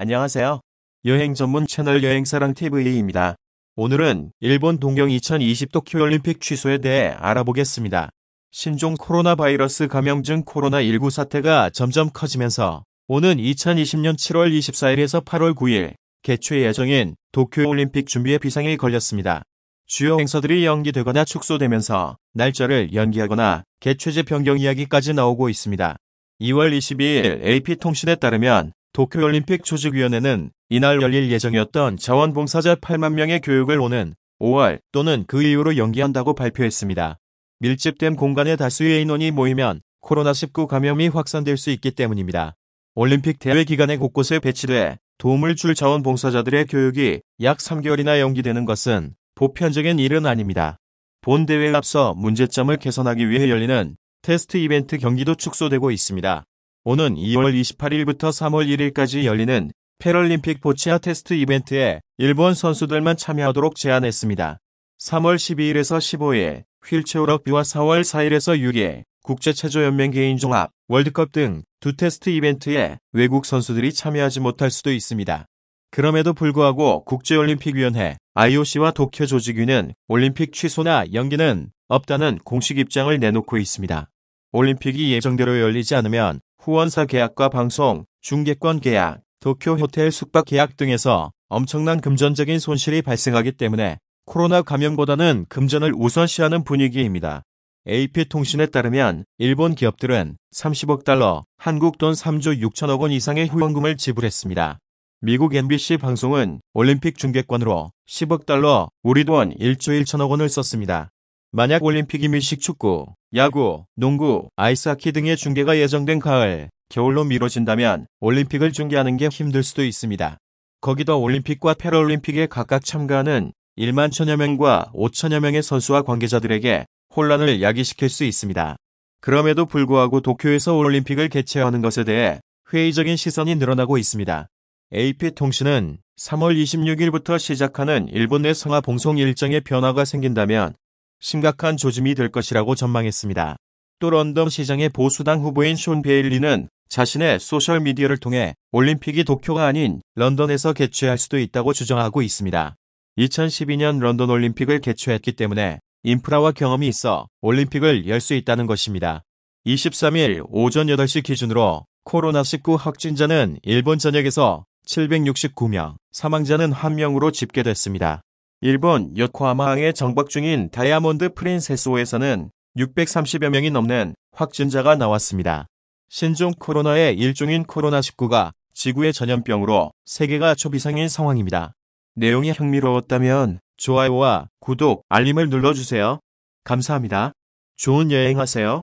안녕하세요. 여행 전문 채널 여행사랑TV입니다. 오늘은 일본 동경 2020 도쿄올림픽 취소에 대해 알아보겠습니다. 신종 코로나 바이러스 감염증 코로나19 사태가 점점 커지면서 오는 2020년 7월 24일에서 8월 9일 개최 예정인 도쿄올림픽 준비에 비상이 걸렸습니다. 주요 행사들이 연기되거나 축소되면서 날짜를 연기하거나 개최지 변경 이야기까지 나오고 있습니다. 2월 22일 AP통신에 따르면 도쿄올림픽 조직위원회는 이날 열릴 예정이었던 자원봉사자 8만 명의 교육을 오는 5월 또는 그 이후로 연기한다고 발표했습니다. 밀집된 공간에 다수의 인원이 모이면 코로나19 감염이 확산될 수 있기 때문입니다. 올림픽 대회 기간에 곳곳에 배치돼 도움을 줄 자원봉사자들의 교육이 약 3개월이나 연기되는 것은 보편적인 일은 아닙니다. 본 대회에 앞서 문제점을 개선하기 위해 열리는 테스트 이벤트 경기도 축소되고 있습니다. 오는 2월 28일부터 3월 1일까지 열리는 패럴림픽 보치아 테스트 이벤트에 일본 선수들만 참여하도록 제안했습니다. 3월 12일에서 15일 휠체어 럭비와 4월 4일에서 6일 국제체조연맹 개인종합, 월드컵 등 두 테스트 이벤트에 외국 선수들이 참여하지 못할 수도 있습니다. 그럼에도 불구하고 국제올림픽위원회 IOC와 도쿄 조직위는 올림픽 취소나 연기는 없다는 공식 입장을 내놓고 있습니다. 올림픽이 예정대로 열리지 않으면 후원사 계약과 방송, 중계권 계약, 도쿄 호텔 숙박 계약 등에서 엄청난 금전적인 손실이 발생하기 때문에 코로나 감염보다는 금전을 우선시하는 분위기입니다. AP통신에 따르면 일본 기업들은 30억 달러, 한국 돈 3조 6천억 원 이상의 후원금을 지불했습니다. 미국 MBC 방송은 올림픽 중계권으로 10억 달러, 우리 돈 1조 1천억 원을 썼습니다. 만약 올림픽이 밀식축구, 야구, 농구, 아이스하키 등의 중계가 예정된 가을, 겨울로 미뤄진다면 올림픽을 중계하는 게 힘들 수도 있습니다. 거기다 올림픽과 패럴림픽에 각각 참가하는 1만 천여 명과 5천여 명의 선수와 관계자들에게 혼란을 야기시킬 수 있습니다. 그럼에도 불구하고 도쿄에서 올림픽을 개최하는 것에 대해 회의적인 시선이 늘어나고 있습니다. AP통신은 3월 26일부터 시작하는 일본 내 성화 봉송 일정에 변화가 생긴다면 심각한 조짐이 될 것이라고 전망했습니다. 또 런던 시장의 보수당 후보인 숀 베일리는 자신의 소셜미디어를 통해 올림픽이 도쿄가 아닌 런던에서 개최할 수도 있다고 주장하고 있습니다. 2012년 런던 올림픽을 개최했기 때문에 인프라와 경험이 있어 올림픽을 열 수 있다는 것입니다. 23일 오전 8시 기준으로 코로나19 확진자는 일본 전역에서 769명, 사망자는 1명으로 집계됐습니다. 일본 요코하마항에 정박 중인 다이아몬드 프린세스호에서는 630여 명이 넘는 확진자가 나왔습니다. 신종 코로나의 일종인 코로나19가 지구의 전염병으로 세계가 초비상인 상황입니다. 내용이 흥미로웠다면 좋아요와 구독, 알림을 눌러주세요. 감사합니다. 좋은 여행하세요.